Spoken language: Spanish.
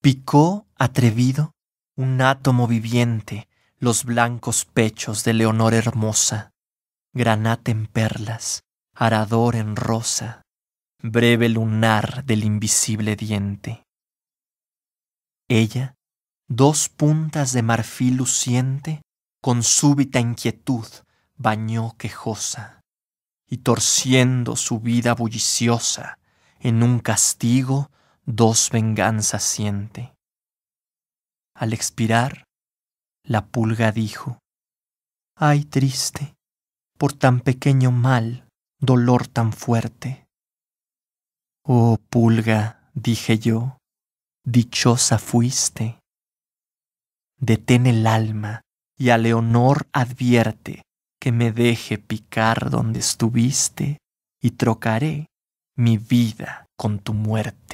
Picó, atrevido, un átomo viviente los blancos pechos de Leonor hermosa, granate en perlas, arador en rosa, breve lunar del invisible diente. Ella, dos puntas de marfil luciente, con súbita inquietud bañó quejosa, y torciendo su vida bulliciosa en un castigo dos venganzas siente. Al expirar, la pulga dijo, Ay triste, por tan pequeño mal, dolor tan fuerte. Oh pulga, dije yo, dichosa fuiste. Detén el alma y a Leonor advierte que me deje picar donde estuviste y trocaré mi vida con tu muerte.